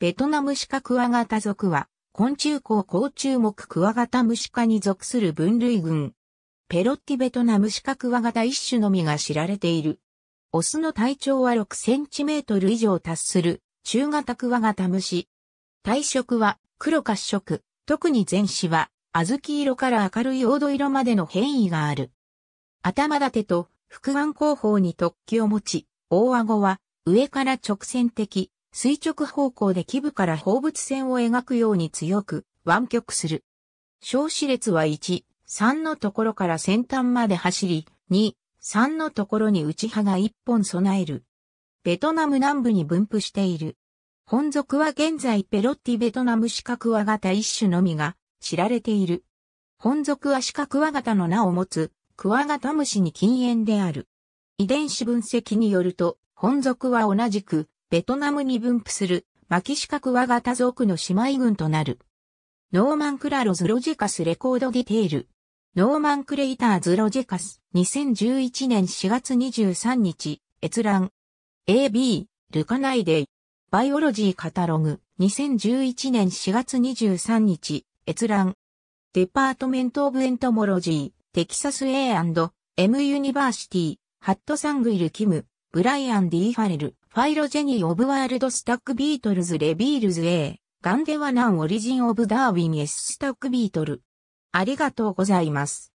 ベトナムシカクワガタ属は、昆虫綱甲虫目クワガタムシ科に属する分類群。ペロッティベトナムシカクワガタ一種のみが知られている。オスの体長は6センチメートル以上達する、中型クワガタムシ。体色は黒褐色、特に前肢は小豆色から明るい黄土色までの変異がある。頭立てと腹眼後方に突起を持ち、大顎は上から直線的、垂直方向で基部から放物線を描くように強く湾曲する。小子列は1、3のところから先端まで走り、2、3のところに内葉が1本備える。ベトナム南部に分布している。本属は現在ペロッティベトナムシカクワガタ一種のみが知られている。本属はシカクワガタの名を持つクワガタムシに禁煙である。遺伝子分析によると、本属は同じくベトナムに分布する、マキシカクワガタ族の姉妹群となる。ノーマンクラロズロジカスレコードディテール。ノーマンクレイターズロジカス。2011年4月23日、閲覧。AB、ルカナイデイ。バイオロジーカタログ。2011年4月23日、閲覧。デパートメント・オブ・エントモロジー、テキサス A&M ユニバーシティ、ハット・サングイル・キム、ブライアン・ディ・ファレル。ファイロジェニー・オブ・ワールド・スタック・ビートルズ・レビールズ・ A、ガンデワ・ナン・オリジン・オブ・ダーウィン・エス・スタック・ビートル。ありがとうございます。